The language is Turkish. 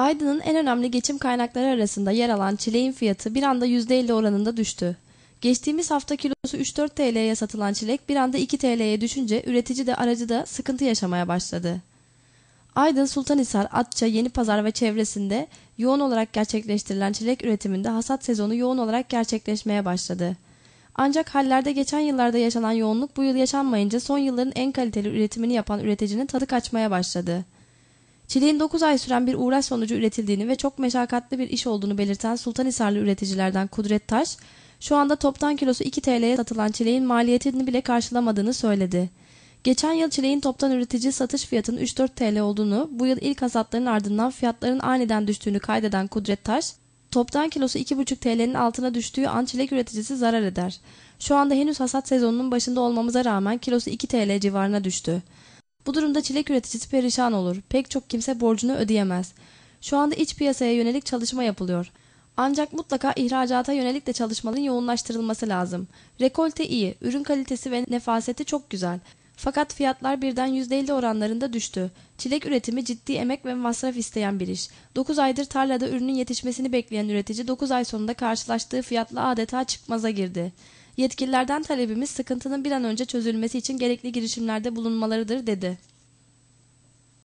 Aydın'ın en önemli geçim kaynakları arasında yer alan çileğin fiyatı bir anda %50 oranında düştü. Geçtiğimiz hafta kilosu 3-4 TL'ye satılan çilek bir anda 2 TL'ye düşünce üretici de aracı da sıkıntı yaşamaya başladı. Aydın, Sultanhisar, Atça, Yeni Pazar ve çevresinde yoğun olarak gerçekleştirilen çilek üretiminde hasat sezonu yoğun olarak gerçekleşmeye başladı. Ancak hallerde geçen yıllarda yaşanan yoğunluk bu yıl yaşanmayınca son yılların en kaliteli üretimini yapan üreticinin tadı kaçmaya başladı. Çileğin 9 ay süren bir uğraş sonucu üretildiğini ve çok meşakkatli bir iş olduğunu belirten Sultanhisarlı üreticilerden Kudret Taş, şu anda toptan kilosu 2 TL'ye satılan çileğin maliyetini bile karşılamadığını söyledi. Geçen yıl çileğin toptan üretici satış fiyatının 3-4 TL olduğunu, bu yıl ilk hasatların ardından fiyatların aniden düştüğünü kaydeden Kudret Taş, toptan kilosu 2,5 TL'nin altına düştüğü an çilek üreticisi zarar eder. Şu anda henüz hasat sezonunun başında olmamıza rağmen kilosu 2 TL civarına düştü. Bu durumda çilek üreticisi perişan olur. Pek çok kimse borcunu ödeyemez. Şu anda iç piyasaya yönelik çalışma yapılıyor. Ancak mutlaka ihracata yönelik de çalışmanın yoğunlaştırılması lazım. Rekolte iyi, ürün kalitesi ve nefaseti çok güzel. Fakat fiyatlar birden %50 oranlarında düştü. Çilek üretimi ciddi emek ve masraf isteyen bir iş. 9 aydır tarlada ürünün yetişmesini bekleyen üretici 9 ay sonunda karşılaştığı fiyatla adeta çıkmaza girdi. Yetkililerden talebimiz sıkıntının bir an önce çözülmesi için gerekli girişimlerde bulunmalarıdır dedi.